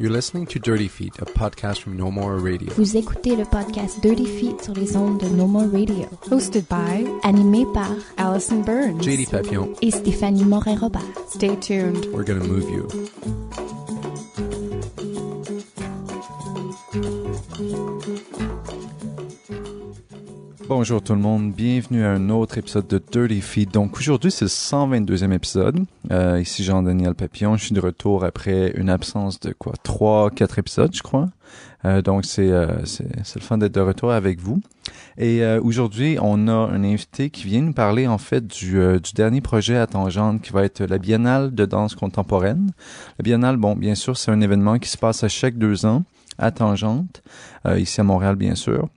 You're listening to Dirty Feet, a podcast from No More Radio. Vous écoutez le podcast Dirty Feet sur les ondes de No More Radio. Hosted by, animé par Allison Burns, JD Papillon et Stéphanie Morin-Robert. Stay tuned. We're gonna move you. Bonjour tout le monde, bienvenue à un autre épisode de Dirty Feet. Donc aujourd'hui c'est le 122e épisode. Euh, ici Jean-Daniel Papillon, je suis de retour après une absence de quoi 3 4 épisodes je crois. Euh, donc euh, c'est c'est le fun d'être de retour avec vous. Et euh, aujourd'hui on a un invité qui vient nous parler en fait du, du dernier projet à Tangente qui va être la Biennale de danse contemporaine. La Biennale, bon bien sûr c'est un événement qui se passe à chaque deux ans à Tangente, ici à Montréal bien sûr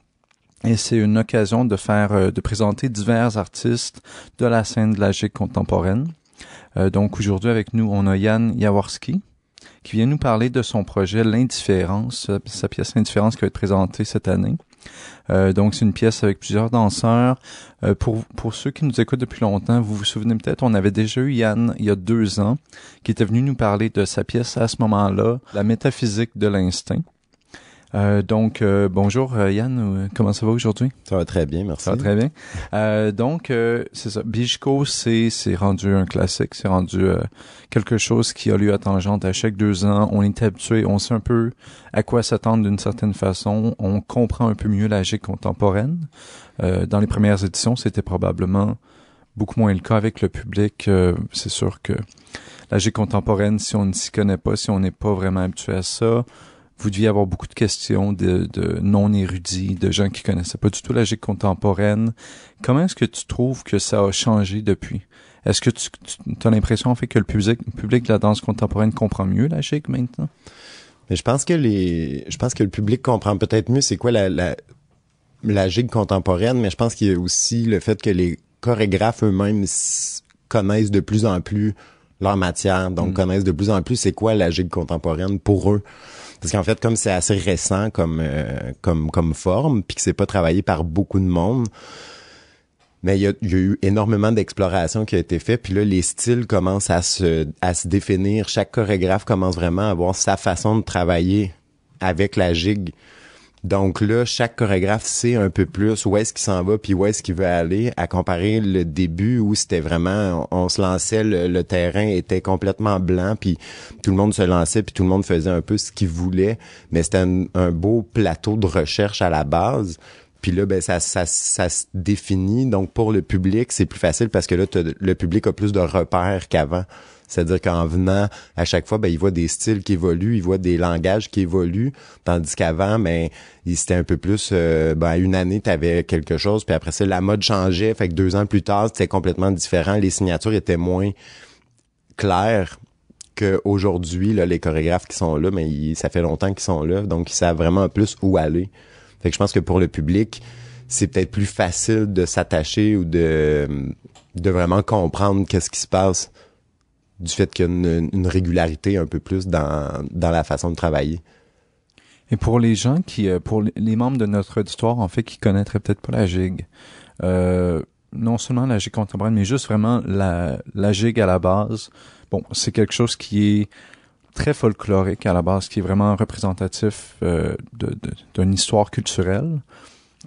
et c'est une occasion de faire, euh, de présenter divers artistes de la scène de la GIC contemporaine. Euh, donc aujourd'hui avec nous, on a Yann Jaworski qui vient nous parler de son projet L'indifférence, euh, sa pièce L'indifférence qui va être présentée cette année. donc c'est une pièce avec plusieurs danseurs. pour, pour ceux qui nous écoutent depuis longtemps, vous vous souvenez peut-être, on avait déjà eu Yann il y a deux ans qui était venu nous parler de sa pièce à ce moment-là, La métaphysique de l'instinct. Euh, donc, euh, bonjour euh, Yann, comment ça va aujourd'hui? Ça va très bien, merci. Ça va très bien. donc, c'est ça, Bijco, c'est, rendu un classique, c'est rendu quelque chose qui a lieu à Tangente à chaque deux ans. On est habitué, on sait un peu à quoi s'attendre d'une certaine façon, on comprend un peu mieux la G contemporaine. dans les premières éditions, c'était probablement beaucoup moins le cas avec le public. c'est sûr que la G contemporaine, si on ne s'y connaît pas, si on n'est pas vraiment habitué à ça, vous deviez avoir beaucoup de questions de, non-érudits, de gens qui connaissaient pas du tout la gigue contemporaine. Comment est-ce que tu trouves que ça a changé depuis? Est-ce que tu, tu as l'impression en fait que le public, le public de la danse contemporaine comprend mieux la gigue maintenant? Mais je pense que les, je pense que le public comprend peut-être mieux c'est quoi la, la, la gigue contemporaine, mais je pense qu'il y a aussi le fait que les chorégraphes eux-mêmes connaissent de plus en plus leur matière, donc mm. connaissent de plus en plus c'est quoi la gigue contemporaine pour eux. Parce qu'en fait, comme c'est assez récent comme, euh, comme, comme forme, puis que c'est pas travaillé par beaucoup de monde, mais il y, a, eu énormément d'exploration qui a été faite. Puis là, les styles commencent à se, à se définir. Chaque chorégraphe commence vraiment à avoir sa façon de travailler avec la gigue. Donc là, chaque chorégraphe sait un peu plus où est-ce qu'il s'en va puis où est-ce qu'il veut aller, à comparer le début où c'était vraiment, on, se lançait, le, terrain était complètement blanc puis tout le monde se lançait puis tout le monde faisait un peu ce qu'il voulait, mais c'était un, beau plateau de recherche à la base. Puis là, ben, ça, ça, ça, se définit. Donc, pour le public, c'est plus facile parce que là, le public a plus de repères qu'avant. C'est-à-dire qu'en venant, à chaque fois, ben, il voit des styles qui évoluent, il voit des langages qui évoluent, tandis qu'avant, ben, c'était un peu plus, euh, ben, une année, tu avais quelque chose, puis après ça, la mode changeait, fait que deux ans plus tard, c'était complètement différent, les signatures étaient moins claires qu'aujourd'hui, les chorégraphes qui sont là, mais ben, ça fait longtemps qu'ils sont là, donc ils savent vraiment plus où aller. Fait que je pense que pour le public, c'est peut-être plus facile de s'attacher ou de de vraiment comprendre qu'est-ce qui se passe du fait qu'il y a une, régularité un peu plus dans, dans la façon de travailler. Et pour les gens qui, euh, pour les membres de notre auditoire, en fait, qui connaîtraient peut-être pas la gigue, euh, non seulement la gigue contemporaine, mais juste vraiment la, la gigue à la base, bon, c'est quelque chose qui est très folklorique à la base, qui est vraiment représentatif euh, d'une de, histoire culturelle.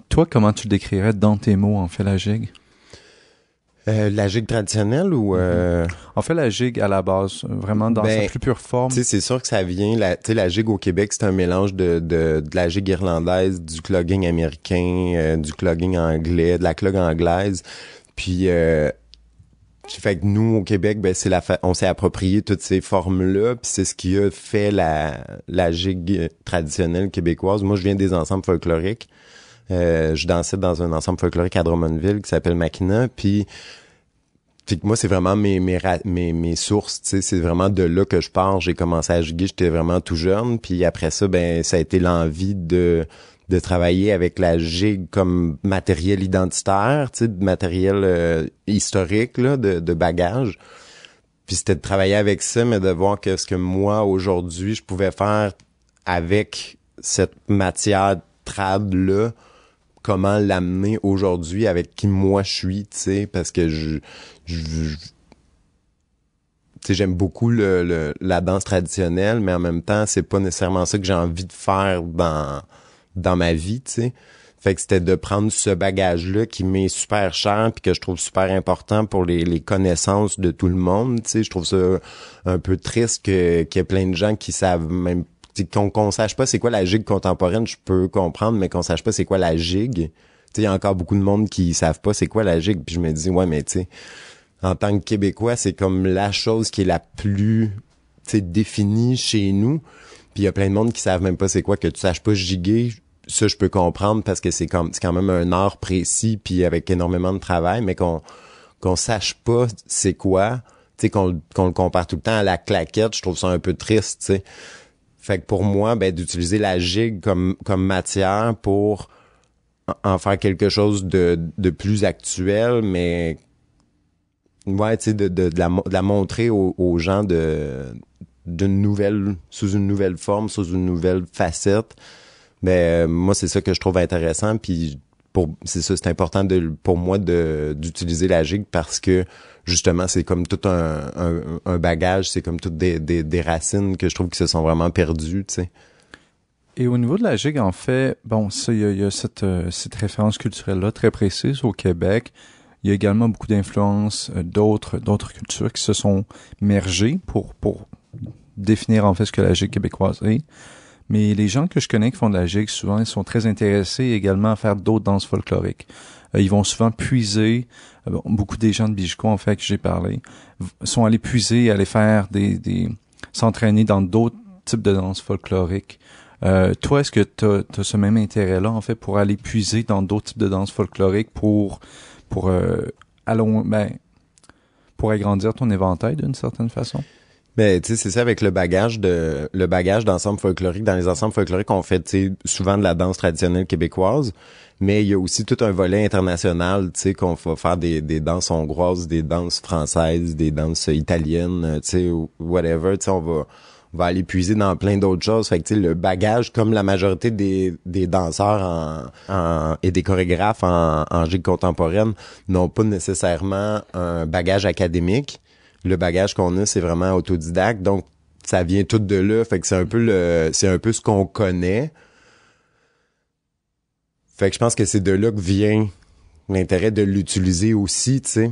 Toi, comment tu décrirais dans tes mots, en fait, la gigue? Euh, la gigue traditionnelle ou On mhm. euh? fait, la gigue à la base, vraiment dans ben, sa plus pure forme. Tu sais, c'est sûr que ça vient. La, tu sais, la gigue au Québec, c'est un mélange de, de, la gigue irlandaise, du clogging américain, euh, du clogging anglais, de la clog anglaise, puis. fait que nous au Québec, ben c'est la on s'est approprié toutes ces formes-là, puis c'est ce qui a fait la la gigue traditionnelle québécoise. Moi, je viens des ensembles folkloriques, euh, je dansais dans un ensemble folklorique à Drummondville qui s'appelle Machina, puis que moi c'est vraiment mes mes sources c'est vraiment de là que je pars j'ai commencé à juguer j'étais vraiment tout jeune puis après ça ben ça a été l'envie de de travailler avec la gigue comme matériel identitaire tu sais matériel euh, historique là de de bagages puis c'était de travailler avec ça mais de voir que ce que moi aujourd'hui je pouvais faire avec cette matière trad là comment l'amener aujourd'hui avec qui moi je suis, tu sais, parce que je, j'aime beaucoup le, la danse traditionnelle, mais en même temps, c'est pas nécessairement ça que j'ai envie de faire dans, dans ma vie, tu sais. Fait que c'était de prendre ce bagage-là qui m'est super cher puis que je trouve super important pour les, connaissances de tout le monde. Tu sais, je trouve ça un peu triste qu'il y ait plein de gens qui savent même qu'on qu'on sache pas c'est quoi la gigue contemporaine, je peux comprendre, mais qu'on sache pas c'est quoi la gigue. Il y a encore beaucoup de monde qui savent pas c'est quoi la gigue. Puis je me dis, ouais, mais tu en tant que Québécois, c'est comme la chose qui est la plus définie chez nous. Puis il y a plein de monde qui savent même pas c'est quoi que tu saches pas giguer. Ça, je peux comprendre parce que c'est comme c'est quand même un art précis puis avec énormément de travail, mais qu'on qu'on sache pas c'est quoi, tu qu'on qu'on le compare tout le temps à la claquette, je trouve ça un peu triste, tu sais. Fait que pour moi, ben, d'utiliser la gigue comme, comme matière pour en faire quelque chose de, de plus actuel, mais ouais, tu sais, de, de, de, la, montrer aux, gens de d'une nouvelle, sous une nouvelle forme, sous une nouvelle facette. Ben, moi, c'est ça que je trouve intéressant. Puis c'est ça, c'est important de, pour moi d'utiliser la gigue parce que justement, c'est comme tout un, un, bagage, c'est comme toutes des, des, racines que je trouve qui se sont vraiment perdues, tu sais. Et au niveau de la gigue, en fait, bon, ça, il y a, cette, euh, cette référence culturelle-là très précise au Québec. Il y a également beaucoup d'influences euh, d'autres d'autres cultures qui se sont mergées pour pour définir en fait ce que la gigue québécoise est. Mais les gens que je connais qui font de la gigue, souvent, ils sont très intéressés également à faire d'autres danses folkloriques. Euh, ils vont souvent puiser, euh, beaucoup des gens de Bijouco, en fait, que j'ai parlé, sont allés puiser, aller faire des, s'entraîner dans d'autres types de danses folkloriques. Euh, toi, est-ce que tu as, ce même intérêt-là, en fait, pour aller puiser dans d'autres types de danses folkloriques pour, pour, euh, allons, ben, pour agrandir ton éventail d'une certaine façon? Mais ben, tu sais, c'est ça avec le bagage de le bagage d'ensemble folklorique. Dans les ensembles folkloriques, on fait souvent de la danse traditionnelle québécoise, mais il y a aussi tout un volet international, tu sais, qu'on va faire des, des danses hongroises, des danses françaises, des danses italiennes, euh, tu sais, whatever, tu sais, on va va aller puiser dans plein d'autres choses. Fait que, le bagage, comme la majorité des, des danseurs en, en, et des chorégraphes en, en gigue contemporaine, n'ont pas nécessairement un bagage académique le bagage qu'on a, c'est vraiment autodidacte. Donc, ça vient tout de là. Fait que c'est un peu le, c'est un peu ce qu'on connaît. Fait que je pense que c'est de là que vient l'intérêt de l'utiliser aussi, tu sais.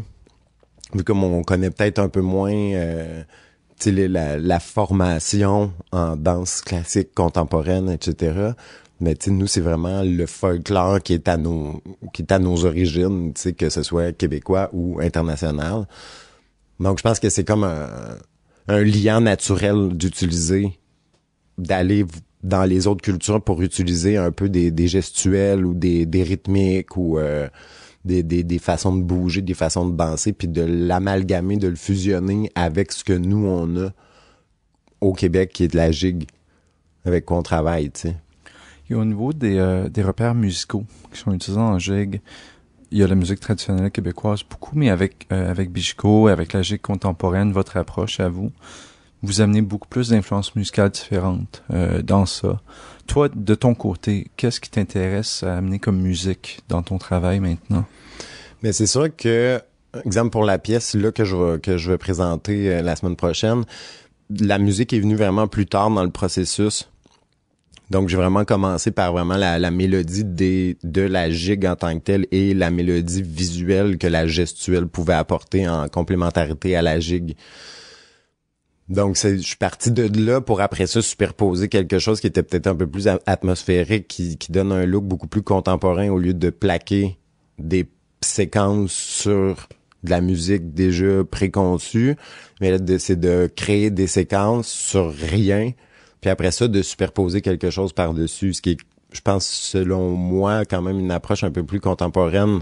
Vu comme on connaît peut-être un peu moins, euh, tu sais, la, la, formation en danse classique, contemporaine, etc. Mais tu sais, nous, c'est vraiment le folklore qui est à nos, qui est à nos origines, tu sais, que ce soit québécois ou international. Donc, je pense que c'est comme un, un lien naturel d'utiliser, d'aller dans les autres cultures pour utiliser un peu des, gestuels ou des, rythmiques ou euh, des, des, façons de bouger, des façons de danser, puis de l'amalgamer, de le fusionner avec ce que nous, on a au Québec, qui est de la gigue, avec quoi on travaille, tu sais. Et au niveau des, euh, des repères musicaux qui sont utilisés en gigue, il y a la musique traditionnelle québécoise beaucoup, mais avec euh, avec avec la G contemporaine, votre approche à vous, vous amenez beaucoup plus d'influences musicales différentes euh, dans ça. Toi, de ton côté, qu'est-ce qui t'intéresse à amener comme musique dans ton travail maintenant Mais c'est sûr que, exemple pour la pièce là que je vais, que je vais présenter euh, la semaine prochaine, la musique est venue vraiment plus tard dans le processus donc, j'ai vraiment commencé par vraiment la, la, mélodie des, de la gigue en tant que telle et la mélodie visuelle que la gestuelle pouvait apporter en complémentarité à la gigue. Donc, je suis parti de là pour après ça superposer quelque chose qui était peut-être un peu plus atmosphérique, qui, qui donne un look beaucoup plus contemporain au lieu de plaquer des séquences sur de la musique déjà préconçue. Mais là, c'est de créer des séquences sur rien puis après ça, de superposer quelque chose par-dessus, ce qui est, je pense, selon moi, quand même une approche un peu plus contemporaine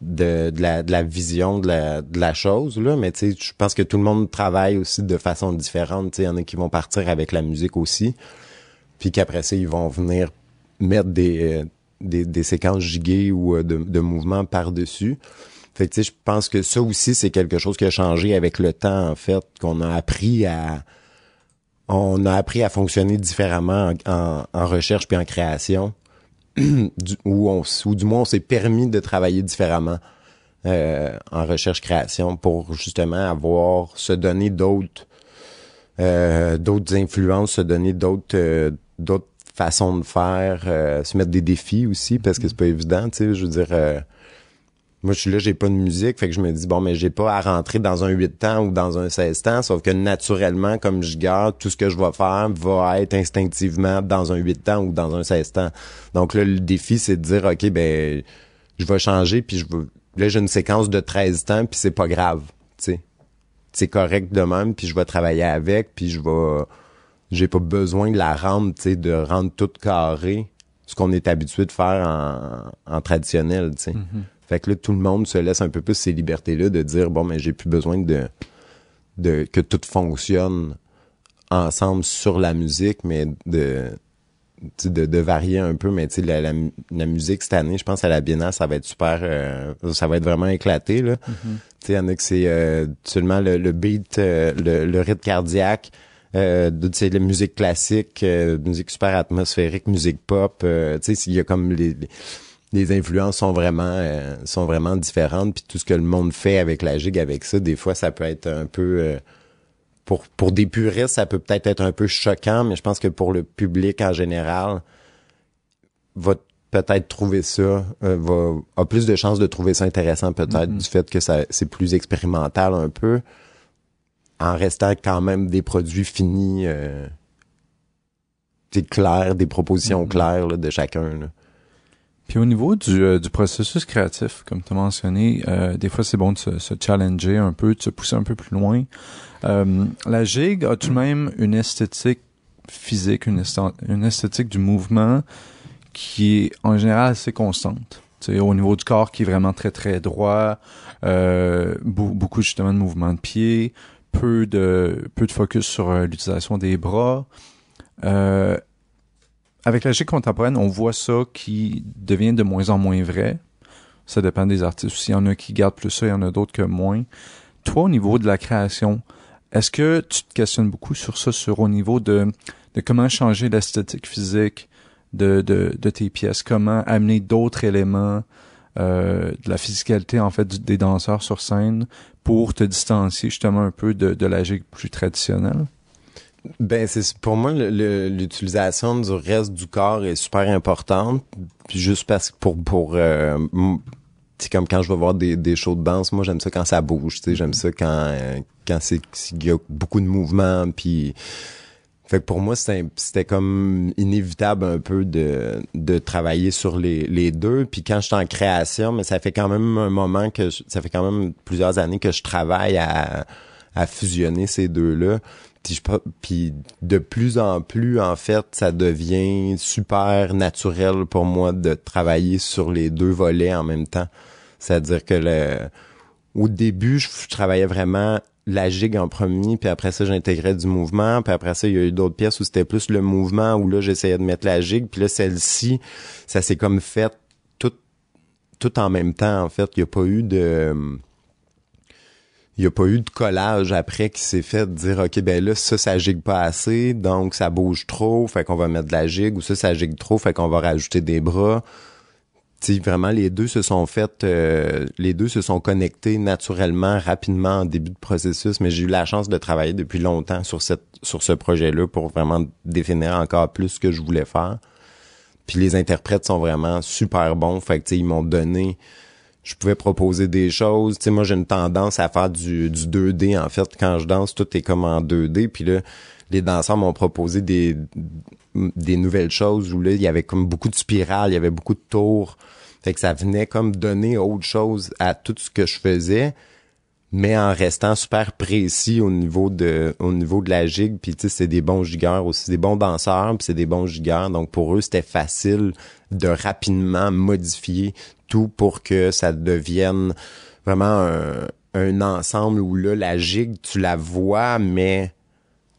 de, de, la, de la, vision de la, de la chose, là. Mais tu sais, je pense que tout le monde travaille aussi de façon différente. Tu il y en a qui vont partir avec la musique aussi, puis qu'après ça, ils vont venir mettre des... Euh, des, des, séquences giguées ou euh, de, de mouvements par-dessus. Fait que, je pense que ça aussi, c'est quelque chose qui a changé avec le temps, en fait, qu'on a appris à, on a appris à fonctionner différemment en, en, recherche puis en création, ou, on, ou du moins on s'est permis de travailler différemment euh, en recherche-création pour justement avoir, se donner d'autres euh, d'autres influences, se donner d'autres euh, d'autres façons de faire, se mettre des défis aussi, parce que c'est pas évident, tu sais, je veux dire moi, je suis là, j'ai pas de musique, fait que je me dis, bon, mais j'ai pas à rentrer dans un 8 temps ou dans un 16 temps, sauf que naturellement, comme je garde, tout ce que je vais faire va être instinctivement dans un 8 temps ou dans un 16 temps. Donc là, le défi, c'est de dire, OK, ben, je vais changer, puis je veux... Là, j'ai une séquence de 13 temps, puis c'est pas grave, tu sais. C'est correct de même, puis je vais travailler avec, puis je vais... J'ai pas besoin de la rendre, tu sais, de rendre tout carré ce qu'on est habitué de faire en, traditionnel, tu sais. Mm-hmm. Fait que là, tout le monde se laisse un peu plus ces libertés-là de dire bon, mais j'ai plus besoin de, de que tout fonctionne ensemble sur la musique, mais de de, varier un peu, mais tu sais, la, la, musique cette année, je pense à la Biennale, ça va être super, euh, ça va être vraiment éclaté, là. Mm-hmm. Tu sais, il y en a que c'est euh, seulement le, le beat, euh, le, le, rythme cardiaque, tu sais, la musique classique, musique super atmosphérique, musique pop, tu sais, il y a comme les les influences sont vraiment euh, sont vraiment différentes puis tout ce que le monde fait avec la gigue avec ça des fois ça peut être un peu euh, pour pour des puristes ça peut peut-être être un peu choquant mais je pense que pour le public en général va peut-être trouver ça euh, va a plus de chances de trouver ça intéressant peut-être mm-hmm. du fait que ça c'est plus expérimental un peu en restant quand même des produits finis c'est clair des propositions mm-hmm. claires de chacun là. Puis au niveau du, euh, processus créatif, comme tu as mentionné, euh, des fois c'est bon de se, challenger un peu, de se pousser un peu plus loin. Euh, la gigue a tout de même une esthétique physique, une, une esthétique du mouvement qui est en général assez constante. au niveau du corps qui est vraiment très très droit, beaucoup justement de mouvements de pied, peu de peu de focus sur l'utilisation des bras avec la Gique contemporaine, on voit ça qui devient de moins en moins vrai. Ça dépend des artistes. S'il y en a qui gardent plus ça, il y en a d'autres que moins. Toi, au niveau de la création, est-ce que tu te questionnes beaucoup sur ça, sur au niveau de, de comment changer l'esthétique physique de, de, tes pièces, comment amener d'autres éléments euh, de la physicalité en fait des danseurs sur scène pour te distancier justement un peu de, de la gigue plus traditionnelle? Ben, c'est pour moi l'utilisation du reste du corps est super importante. juste parce que pour pour euh, comme quand je vais voir des, des shows de danse, moi j'aime ça quand ça bouge, tu sais, j'aime ça quand euh, quand c'est y a beaucoup de mouvements puis fait que pour moi c'était comme inévitable un peu de de travailler sur les, les deux puis quand je suis en création, mais ça fait quand même un moment que ça fait quand même plusieurs années que je travaille à à fusionner ces deux là puis, de plus en plus, en fait, ça devient super naturel pour moi de travailler sur les deux volets en même temps. C'est-à-dire que le, au début, je, travaillais vraiment la gigue en premier, puis après ça, j'intégrais du mouvement, puis après ça, il y a eu d'autres pièces où c'était plus le mouvement, où là, j'essayais de mettre la gigue, puis là, celle-ci, ça s'est comme fait tout, tout en même temps, en fait. Il n'y a pas eu de il n'y a pas eu de collage après qui s'est fait de dire OK ben là ça ça gigue pas assez donc ça bouge trop fait qu'on va mettre de la gigue ou ça ça gigue trop fait qu'on va rajouter des bras. si vraiment les deux se sont faites euh, les deux se sont connectés naturellement rapidement en début de processus mais j'ai eu la chance de travailler depuis longtemps sur cette sur ce projet là pour vraiment définir encore plus ce que je voulais faire. Puis les interprètes sont vraiment super bons fait que ils m'ont donné je pouvais proposer des choses. Tu sais, moi, j'ai une tendance à faire du, du 2D, en fait. Quand je danse, tout est comme en 2D. Puis là, les danseurs m'ont proposé des, des nouvelles choses où là, il y avait comme beaucoup de spirales, il y avait beaucoup de tours. Fait que ça venait comme donner autre chose à tout ce que je faisais, mais en restant super précis au niveau de, au niveau de la gigue. Puis, tu sais, c'est des bons gigueurs aussi, des bons danseurs, puis c'est des bons gigueurs. Donc, pour eux, c'était facile de rapidement modifier tout pour que ça devienne vraiment un, un ensemble où là, la gigue, tu la vois, mais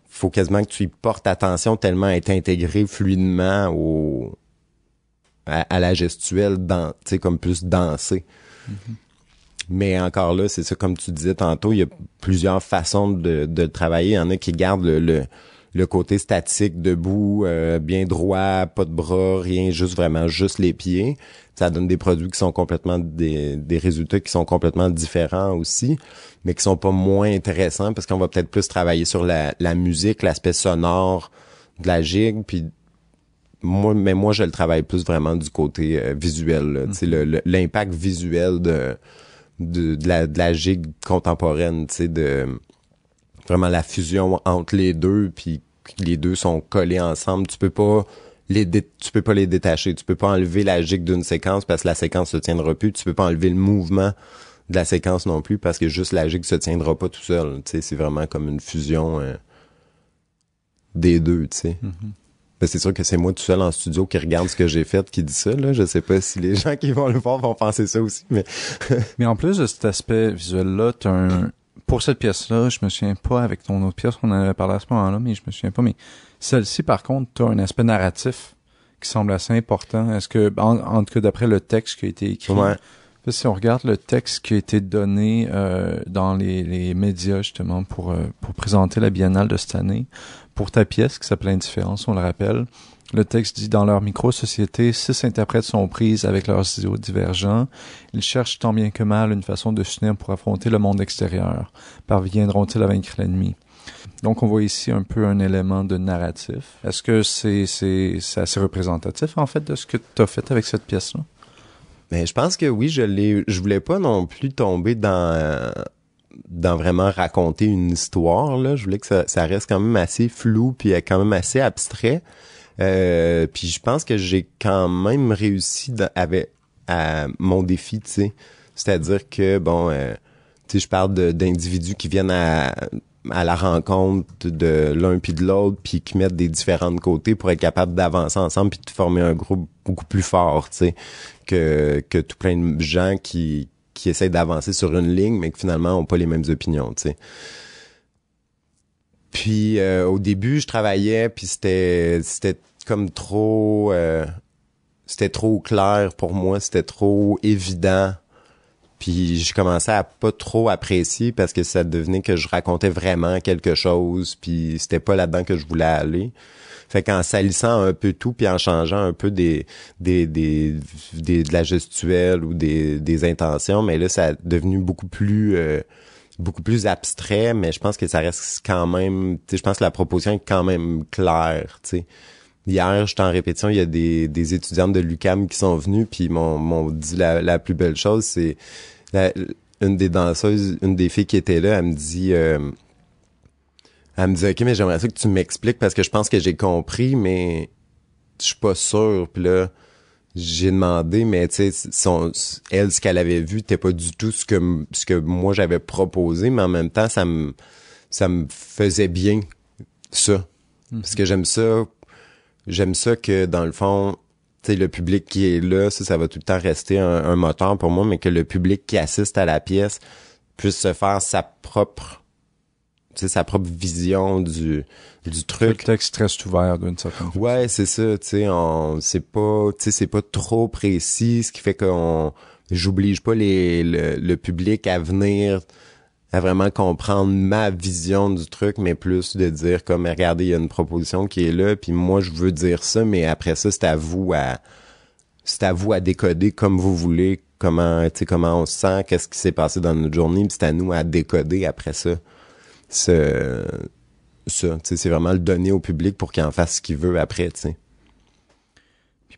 faut quasiment que tu y portes attention tellement elle est intégrée fluidement au à, la gestuelle dans tu comme plus danser mm-hmm. mais encore là c'est ça comme tu disais tantôt il y a plusieurs façons de, de travailler il y en a qui gardent le le côté statique, debout, euh, bien droit, pas de bras, rien, juste vraiment juste les pieds. Ça donne des produits qui sont complètement des, des résultats qui sont complètement différents aussi, mais qui sont pas moins intéressants parce qu'on va peut-être plus travailler sur la, la musique, l'aspect sonore de la gigue, puis moi, mais moi je le travaille plus vraiment du côté euh, visuel, le l'impact visuel de de, la, de gigue contemporaine, tu sais, de vraiment la fusion entre les deux, puis les deux sont collés ensemble. Tu peux pas les tu peux pas les détacher. Tu peux pas enlever la gigue d'une séquence parce que la séquence se tiendra plus. Tu peux pas enlever le mouvement de la séquence non plus parce que juste la gigue se tiendra pas tout seul. c'est vraiment comme une fusion euh, des deux, tu sais. Mm-hmm. Ben, c'est sûr que c'est moi tout seul en studio qui regarde ce que j'ai fait qui dit ça. Là. Je sais pas si les gens qui vont le voir vont penser ça aussi. Mais, mais en plus de cet aspect visuel-là, t'as un, pour cette pièce-là, je me souviens pas avec ton autre pièce qu'on avait parlé à ce moment-là, mais je me souviens pas. Mais celle-ci, par contre, tu as un aspect narratif qui semble assez important. Est-ce que, en, tout cas, d'après le texte qui a été écrit, ouais. si on regarde le texte qui a été donné euh, dans les, médias justement pour euh, pour présenter la Biennale de cette année, pour ta pièce qui s'appelle Indifférence, on le rappelle, le texte dit dans leur micro-société, six interprètes sont prises avec leurs idéaux divergents. Ils cherchent tant bien que mal une façon de s'unir pour affronter le monde extérieur. Parviendront-ils à vaincre l'ennemi? Donc, on voit ici un peu un élément de narratif. Est-ce que c'est c'est assez représentatif, en fait, de ce que tu as fait avec cette pièce-là? Mais ben, je pense que oui, je l'ai. voulais pas non plus tomber dans dans vraiment raconter une histoire. Je voulais que ça, reste quand même assez flou puis quand même assez abstrait. Euh, puis je pense que j'ai quand même réussi avec à mon défi, tu sais. C'est-à-dire que bon, euh, tu sais, je parle d'individus qui viennent à à la rencontre de l'un puis de l'autre puis qui mettent des différents côtés pour être capable d'avancer ensemble puis de former un groupe beaucoup plus fort, tu sais, que que tout plein de gens qui qui essaient d'avancer sur une ligne mais qui finalement ont pas les mêmes opinions, tu sais. Puis euh, au début, je travaillais, puis c'était c'était comme trop euh, c'était trop clair pour moi, c'était trop évident. Puis je commençais à pas trop apprécier parce que ça devenait que je racontais vraiment quelque chose, puis c'était pas là-dedans que je voulais aller. Fait qu'en salissant un peu tout, puis en changeant un peu des, des, des, de la gestuelle ou des, des intentions, mais là, ça a devenu beaucoup plus... Euh, beaucoup plus abstrait, mais je pense que ça reste quand même, je pense que la proposition est quand même claire, tu sais. Hier, j'étais en répétition, il y a des, des étudiantes de l'UCAM qui sont venues, puis m'ont, m'ont dit la, plus belle chose, c'est une des danseuses, une des filles qui était là, elle me dit, euh, elle me dit, ok, mais j'aimerais ça que tu m'expliques parce que je pense que j'ai compris, mais je suis pas sûr. Puis là, j'ai demandé, mais tu sais, elle, ce qu'elle avait vu, n'était pas du tout ce que, ce que moi j'avais proposé, mais en même temps, ça me, ça me faisait bien ça. Mhm. Parce que j'aime ça, j'aime ça que dans le fond, tu sais, le public qui est là, ça, ça va tout le temps rester un, moteur pour moi, mais que le public qui assiste à la pièce puisse se faire sa propre sa propre vision du du truc. Le texte reste ouvert d'une certaine Ouais, c'est ça, tu sais, c'est pas c'est pas trop précis, ce qui fait qu'on j'oblige pas le, public à venir à vraiment comprendre ma vision du truc, mais plus de dire comme regardez, il y a une proposition qui est là, puis moi je veux dire ça, mais après ça, c'est à vous à c'est à vous à décoder comme vous voulez, comment comment on se sent, qu'est-ce qui s'est passé dans notre journée, puis c'est à nous à décoder après ça. C'est vraiment le donner au public pour qu'il en fasse ce qu'il veut après. Puis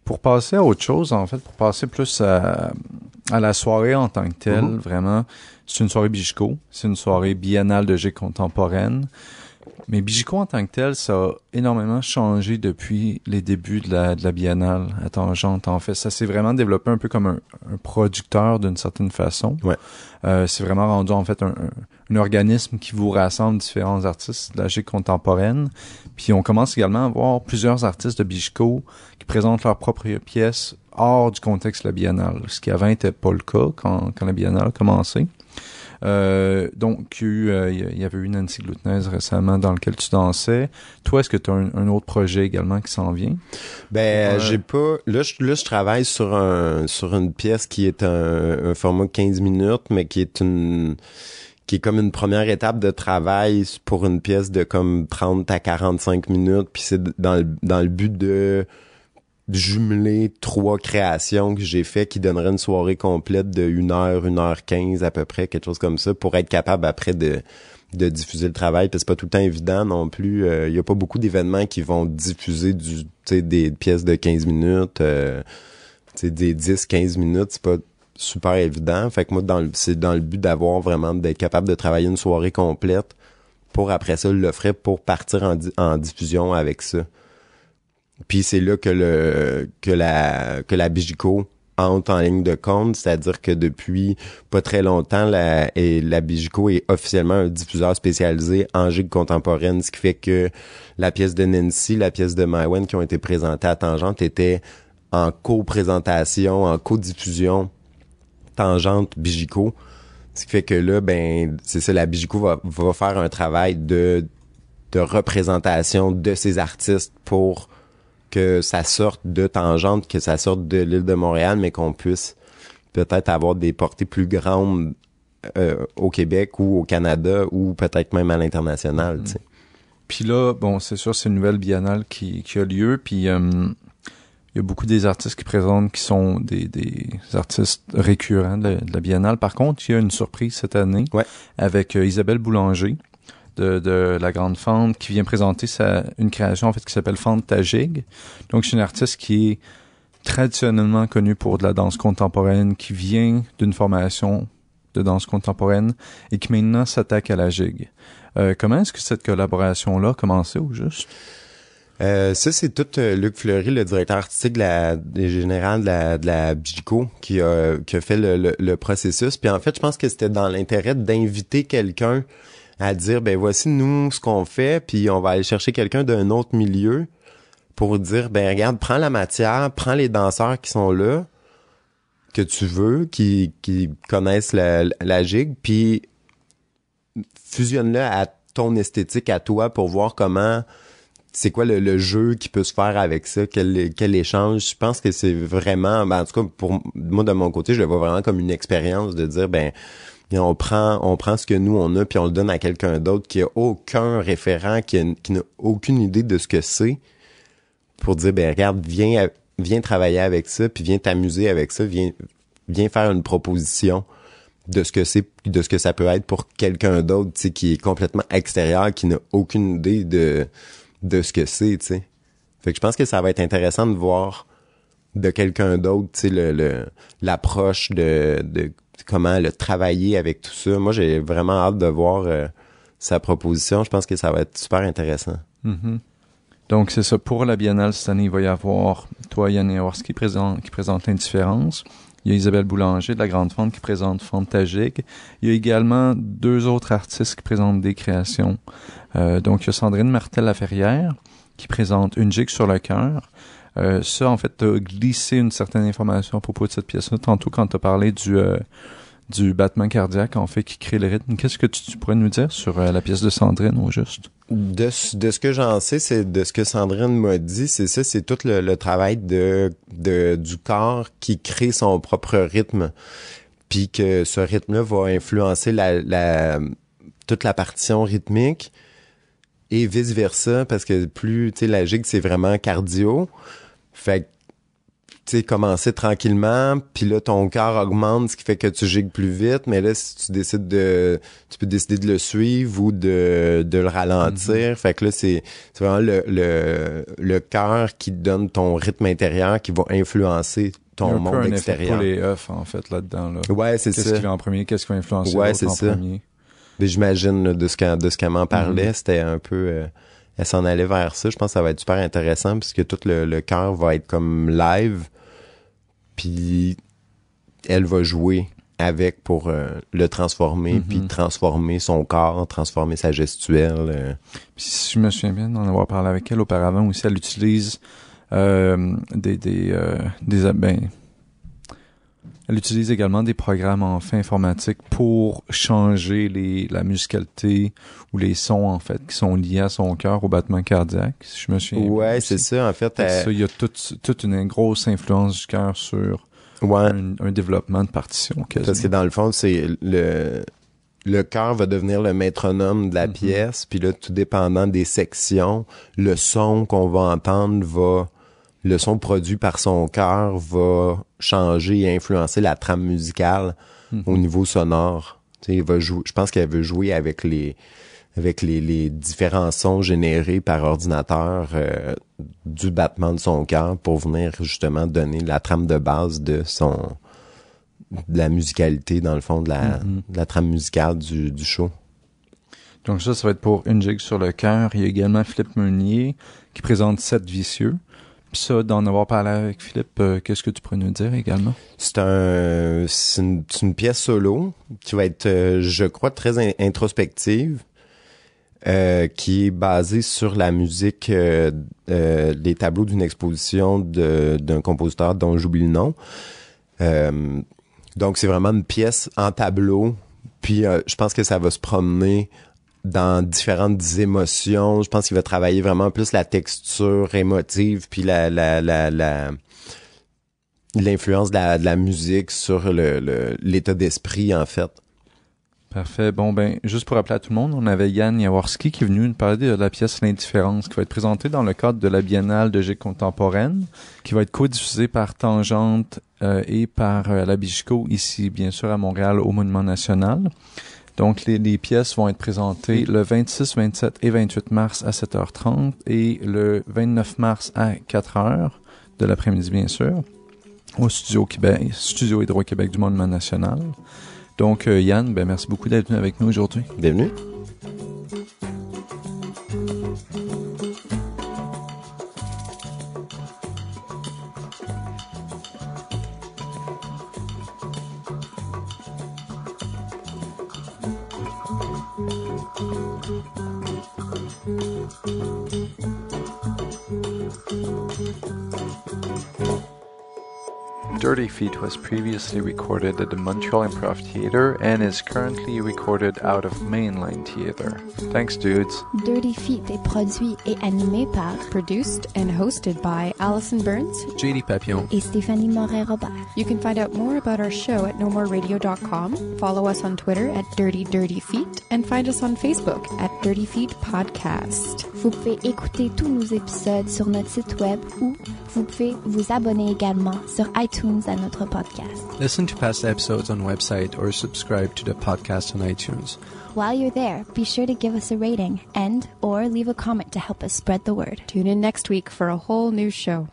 pour passer à autre chose, en fait, pour passer plus à, la soirée en tant que telle, mm-hmm. vraiment, c'est une soirée Bijico, c'est une soirée biennale de G contemporaine. Mais Bijico en tant que tel, ça a énormément changé depuis les débuts de la, de la biennale à Tangente. En fait, ça s'est vraiment développé un peu comme un, producteur d'une certaine façon. Ouais. Euh, c'est vraiment rendu en fait un, organisme qui vous rassemble différents artistes de la contemporaine. Puis on commence également à voir plusieurs artistes de Bijico qui présentent leurs propres pièces hors du contexte de la biennale, ce qui avant n'était pas le cas quand, quand la biennale a commencé. Euh, donc, euh, il y, avait eu une récemment dans lequel tu dansais. Toi, est-ce que tu as un, autre projet également qui s'en vient? Ben, euh, j'ai pas... Là je, là, je travaille sur, un, sur une pièce qui est un, un format 15 minutes, mais qui est une qui est comme une première étape de travail pour une pièce de comme 30 à 45 minutes puis c'est dans dans le but de jumeler trois créations que j'ai fait qui donneraient une soirée complète de 1 heure, 1 heure 15 à peu près, quelque chose comme ça, pour être capable après de de diffuser le travail, parce c'est pas tout le temps évident non plus. Euh, il y a pas beaucoup d'événements qui vont diffuser du des pièces de 15 minutes, euh, des 10-15 minutes, c'est pas super évident. Fait que moi, dans c'est dans le but d'avoir vraiment d'être capable de travailler une soirée complète pour après ça le l'offrir pour partir en, en diffusion avec ça. Puis c'est là que le que la que la Bijico entre en ligne de compte, c'est-à-dire que depuis pas très longtemps, la, et la Bijico est officiellement un diffuseur spécialisé en gigue contemporaine, ce qui fait que la pièce de Nancy, la pièce de Mywen qui ont été présentées à Tangente étaient en co-présentation, en co-diffusion Tangente Bigico. Ce qui fait que là, ben, c'est ça, la Bijico va, va faire un travail de, de représentation de ces artistes pour que ça sorte de tangente, que ça sorte de l'île de Montréal, mais qu'on puisse peut-être avoir des portées plus grandes euh, au Québec ou au Canada ou peut-être même à l'international. Mm-hmm. Puis là, bon, c'est sûr, c'est une nouvelle biennale qui, a lieu. Puis euh, il y a beaucoup des artistes qui présentent qui sont des, artistes récurrents de la, biennale. Par contre, il y a une surprise cette année avec euh, Isabelle Boulanger de, la grande Fente qui vient présenter sa, une création en fait qui s'appelle gigue. Donc c'est une artiste qui est traditionnellement connue pour de la danse contemporaine, qui vient d'une formation de danse contemporaine et qui maintenant s'attaque à la gigue. Euh, comment est-ce que cette collaboration-là a commencé au juste? Euh, ça, c'est tout euh, Luc Fleury, le directeur artistique de la, des générales de la, de la Bico, qui a, qui fait le processus. Puis en fait, je pense que c'était dans l'intérêt d'inviter quelqu'un à dire ben voici nous ce qu'on fait puis on va aller chercher quelqu'un d'un autre milieu pour dire ben regarde prends la matière prends les danseurs qui sont là que tu veux qui, qui connaissent la, la gigue puis fusionne-le à ton esthétique à toi pour voir comment c'est quoi le, le, jeu qui peut se faire avec ça, quel, quel échange. Je pense que c'est vraiment, ben en tout cas, pour moi, de mon côté, je le vois vraiment comme une expérience de dire, ben, on prend, on prend ce que nous on a puis on le donne à quelqu'un d'autre qui a aucun référent, qui, n'a aucune idée de ce que c'est, pour dire ben regarde, viens, viens travailler avec ça, puis viens t'amuser avec ça, viens, viens faire une proposition de ce que c'est, de ce que ça peut être pour quelqu'un d'autre, tu sais, qui est complètement extérieur, qui n'a aucune idée de de ce que c'est, tu sais. Fait que je pense que ça va être intéressant de voir de quelqu'un d'autre, tu sais, l'approche le, l'approche de, de comment le travailler avec tout ça. Moi, j'ai vraiment hâte de voir euh, sa proposition. Je pense que ça va être super intéressant. Mm-hmm. Donc, c'est ça. Pour la Biennale, cette année, il va y avoir toi, Yann Horsky qui présente, qui l'indifférence. Il y a Isabelle Boulanger de la Grande Fente qui présente Fantagique. Il y a également deux autres artistes qui présentent des créations. Euh, donc, il y a Sandrine Martel-Laferrière qui présente Une gigue sur le cœur. Euh, ça, en fait, t'as glissé une certaine information à propos de cette pièce-là tantôt quand t'as parlé du euh, du battement cardiaque en fait qui crée le rythme. Qu'est-ce que tu, pourrais nous dire sur euh, la pièce de Sandrine au juste De, ce que j'en sais, c'est de ce que Sandrine m'a dit, c'est ça, c'est tout le, travail de, de du corps qui crée son propre rythme, puis que ce rythme-là va influencer la, la toute la partition rythmique et vice versa parce que plus tu sais la gigue c'est vraiment cardio fait que tu sais, commencer tranquillement, puis là, ton cœur augmente, ce qui fait que tu gigues plus vite, mais là, si tu décides de... Tu peux décider de le suivre ou de, de le ralentir. Mhm. Fait que là, c'est vraiment le, le, cœur qui donne ton rythme intérieur qui va influencer ton Il y a un monde peu pour les œufs, en fait, là-dedans. Ouais, c'est ça. Qu'est-ce qui va en premier? Qu'est-ce qui va influencer ouais, c'est ça. J'imagine, de ce qu'elle m'en parlait, mhm. c'était un peu... Euh, elle s'en allait vers ça. Je pense que ça va être super intéressant puisque tout le, cœur va être comme live. Puis elle va jouer avec pour euh, le transformer, mhm. puis transformer son corps, transformer sa gestuelle. Euh. si je me souviens bien d'en avoir parlé avec elle auparavant aussi, elle utilise euh, des, des, des, ben, elle utilise également des programmes en fin informatique pour changer les, la musicalité ou les sons en fait qui sont liés à son cœur au battement cardiaque. Si je me souviens. Ouais, c'est ça en fait. il y a toute, une grosse influence du cœur sur un, développement de partition. Parce que dans le fond, c'est le le cœur va devenir le métronome de la mm-hmm. pièce, puis là, tout dépendant des sections, le son qu'on va entendre va le son produit par son cœur va changer et influencer la trame musicale mhm. au niveau sonore. va je pense qu'elle veut jouer avec les avec les, différents sons générés par ordinateur euh, du battement de son cœur pour venir justement donner la trame de base de son la musicalité dans le fond de la, mhm. trame musicale du, show. Donc ça, ça va être pour Une Jig sur le cœur. Il y a également Philippe Meunier qui présente Sept Vicieux ça, d'en avoir parlé avec Philippe, euh, qu'est-ce que tu pourrais nous dire également? C'est une, pièce solo qui va être, euh, je crois, très introspective, euh, qui est basée sur la musique des tableaux d'une exposition d'un compositeur dont j'oublie le nom. donc, c'est vraiment une pièce en tableau. Puis, je pense que ça va se promener dans différentes émotions. Je pense qu'il va travailler vraiment plus la texture émotive puis la la la, l'influence de la, musique sur le, l'état d'esprit en fait. Parfait. Bon, ben, juste pour rappeler à tout le monde, on avait Yann Jaworski qui est venu nous parler de la pièce L'indifférence, qui va être présentée dans le cadre de la Biennale de Gilles contemporaine, qui va être co-diffusée par Tangente euh, et par euh, la Bijico ici, bien sûr, à Montréal, au Monument National. Donc, les, pièces vont être présentées le 26, 27 et 28 mars à 7h30 et le 29 mars à 4h de l'après-midi, bien sûr, au Studio Québec, Studio Hydro-Québec du Monde National. Donc, euh, Yann, ben, merci beaucoup d'être venu avec nous aujourd'hui. Bienvenue. Thank you. Dirty Feet was previously recorded at the Montreal Improv Theatre and is currently recorded out of Mainline Theatre. Thanks, dudes. Dirty Feet est produit et animé par, produced and hosted by Allison Burns, JD Papillon, et Stéphanie Morin-Robert. You can find out more about our show at nomoreradio.com, follow us on Twitter at Dirty Dirty Feet, and find us on Facebook at Dirty Feet Podcast. Vous pouvez écouter tous nos épisodes sur notre site web ou vous pouvez vous abonner également sur iTunes iTunes notre podcast. Listen to past episodes on website or subscribe to the podcast on iTunes. While you're there, be sure to give us a rating and or leave a comment to help us spread the word. Tune in next week for a whole new show.